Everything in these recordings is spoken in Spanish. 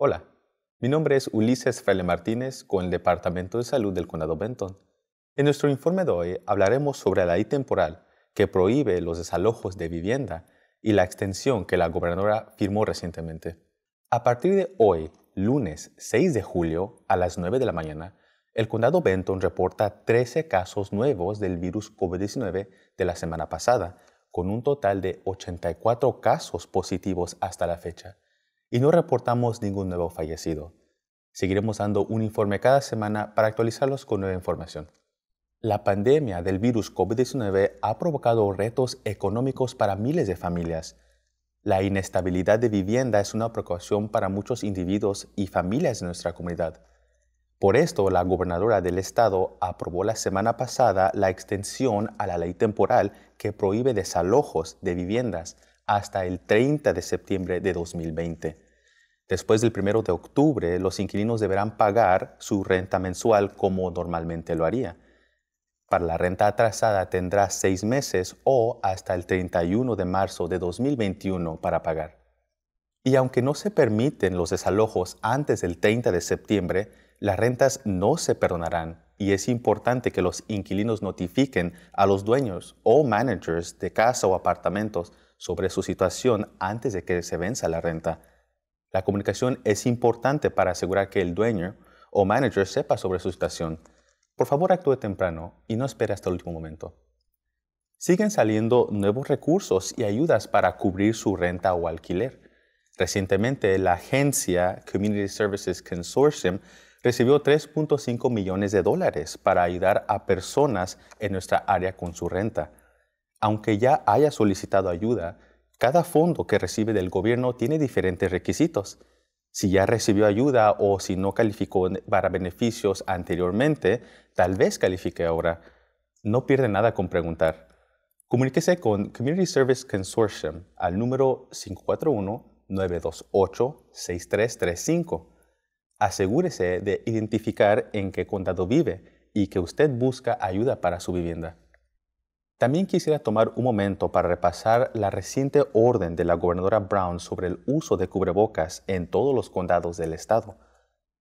Hola, mi nombre es Ulises Fraile Martínez con el Departamento de Salud del Condado Benton. En nuestro informe de hoy hablaremos sobre la ley temporal que prohíbe los desalojos de vivienda y la extensión que la gobernadora firmó recientemente. A partir de hoy, lunes 6 de julio, a las 9 de la mañana, el condado Benton reporta 13 casos nuevos del virus COVID-19 de la semana pasada, con un total de 84 casos positivos hasta la fecha y no reportamos ningún nuevo fallecido. Seguiremos dando un informe cada semana para actualizarlos con nueva información. La pandemia del virus COVID-19 ha provocado retos económicos para miles de familias. La inestabilidad de vivienda es una preocupación para muchos individuos y familias de nuestra comunidad. Por esto, la gobernadora del estado aprobó la semana pasada la extensión a la ley temporal que prohíbe desalojos de viviendas hasta el 30 de septiembre de 2020. Después del 1 de octubre, los inquilinos deberán pagar su renta mensual como normalmente lo haría. Para la renta atrasada tendrá seis meses o hasta el 31 de marzo de 2021 para pagar. Y aunque no se permiten los desalojos antes del 30 de septiembre, las rentas no se perdonarán y es importante que los inquilinos notifiquen a los dueños o managers de casa o apartamentos sobre su situación antes de que se venza la renta. La comunicación es importante para asegurar que el dueño o manager sepa sobre su situación. Por favor, actúe temprano y no espere hasta el último momento. Siguen saliendo nuevos recursos y ayudas para cubrir su renta o alquiler. Recientemente, la agencia Community Services Consortium recibió 3.5 millones de dólares para ayudar a personas en nuestra área con su renta aunque ya haya solicitado ayuda, cada fondo que recibe del gobierno tiene diferentes requisitos. Si ya recibió ayuda o si no calificó para beneficios anteriormente, tal vez califique ahora. No pierde nada con preguntar. Comuníquese con Community Service Consortium al número 541-928-6335. Asegúrese de identificar en qué condado vive y que usted busca ayuda para su vivienda. También quisiera tomar un momento para repasar la reciente orden de la gobernadora Brown sobre el uso de cubrebocas en todos los condados del estado.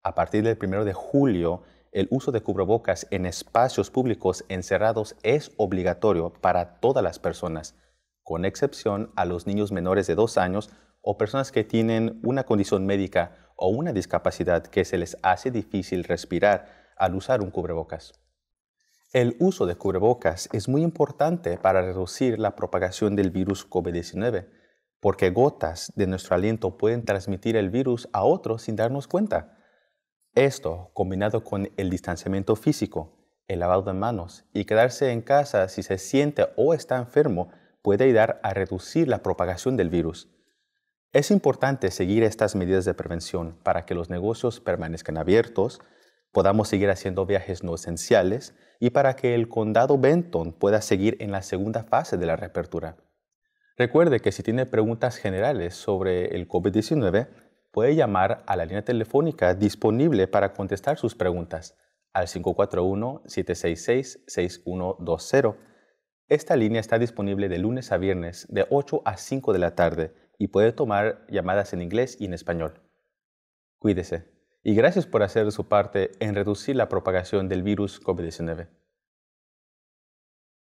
A partir del 1 de julio, el uso de cubrebocas en espacios públicos encerrados es obligatorio para todas las personas, con excepción a los niños menores de dos años o personas que tienen una condición médica o una discapacidad que se les hace difícil respirar al usar un cubrebocas. El uso de cubrebocas es muy importante para reducir la propagación del virus COVID-19, porque gotas de nuestro aliento pueden transmitir el virus a otros sin darnos cuenta. Esto, combinado con el distanciamiento físico, el lavado de manos y quedarse en casa si se siente o está enfermo, puede ayudar a reducir la propagación del virus. Es importante seguir estas medidas de prevención para que los negocios permanezcan abiertos, podamos seguir haciendo viajes no esenciales y para que el condado Benton pueda seguir en la segunda fase de la reapertura. Recuerde que si tiene preguntas generales sobre el COVID-19, puede llamar a la línea telefónica disponible para contestar sus preguntas al 541-766-6120. Esta línea está disponible de lunes a viernes de 8 a 5 de la tarde y puede tomar llamadas en inglés y en español. Cuídese y gracias por hacer su parte en reducir la propagación del virus COVID-19.